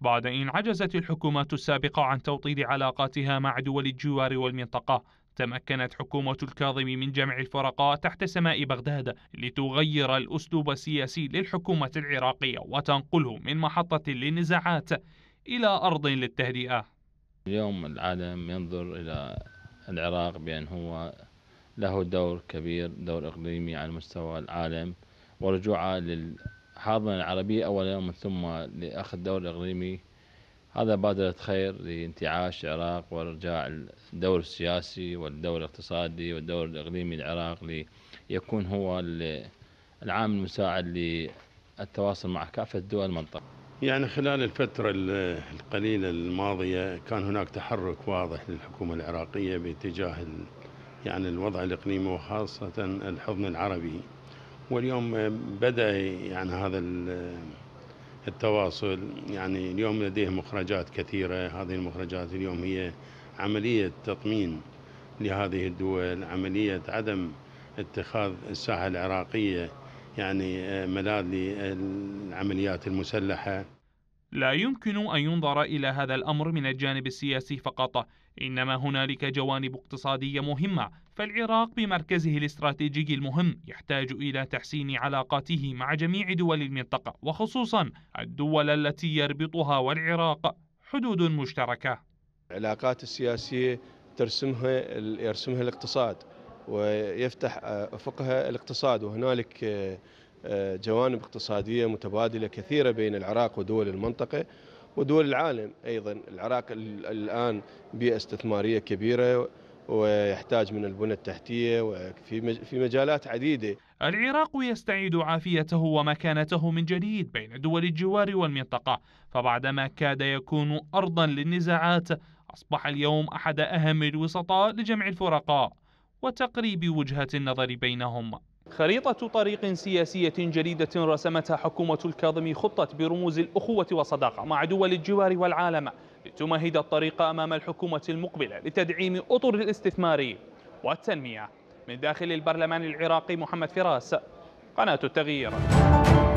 بعد أن عجزت الحكومات السابقة عن توطيد علاقاتها مع دول الجوار والمنطقة تمكنت حكومة الكاظم من جمع الفرقاء تحت سماء بغداد لتغير الأسلوب السياسي للحكومة العراقية وتنقله من محطة للنزاعات إلى أرض للتهدئة اليوم العالم ينظر إلى العراق بأن هو له دور كبير دور إقليمي على مستوى العالم ورجوعه لل حاضنة العربية أولا ومن ثم لأخذ دور الإقليمي هذا بادرة خير لانتعاش العراق وإرجاع الدور السياسي والدور الاقتصادي والدور الإقليمي العراق ليكون هو العامل المساعد للتواصل مع كافة دول المنطقة يعني خلال الفترة القليلة الماضية كان هناك تحرك واضح للحكومة العراقية باتجاه يعني الوضع الإقليمي وخاصة الحضن العربي واليوم بدأ يعني هذا التواصل يعني اليوم لديه مخرجات كثيرة هذه المخرجات اليوم هي عملية تطمين لهذه الدول عملية عدم اتخاذ الساحة العراقية يعني آه، ملاذ للعمليات المسلحة لا يمكن أن ينظر إلى هذا الأمر من الجانب السياسي فقط إنما هنالك جوانب اقتصادية مهمة فالعراق بمركزه الاستراتيجي المهم يحتاج إلى تحسين علاقاته مع جميع دول المنطقة وخصوصا الدول التي يربطها والعراق حدود مشتركة العلاقات السياسية ترسمها يرسمها الاقتصاد ويفتح افقها آه، الاقتصاد وهنالك آه، آه، جوانب اقتصادية متبادلة كثيرة بين العراق ودول المنطقة ودول العالم أيضا العراق الآن بيئة استثمارية كبيرة ويحتاج من البنى التحتية وفي في مجالات عديدة العراق يستعيد عافيته ومكانته من جديد بين دول الجوار والمنطقة فبعدما كاد يكون أرضا للنزاعات أصبح اليوم أحد أهم الوسطاء لجمع الفرقاء وتقريب وجهة النظر بينهم خريطة طريق سياسية جديدة رسمتها حكومة الكاظمي خطت برموز الأخوة والصداقة مع دول الجوار والعالم لتمهد الطريق أمام الحكومة المقبلة لتدعيم أطر الاستثمار والتنمية من داخل البرلمان العراقي محمد فراس قناة التغيير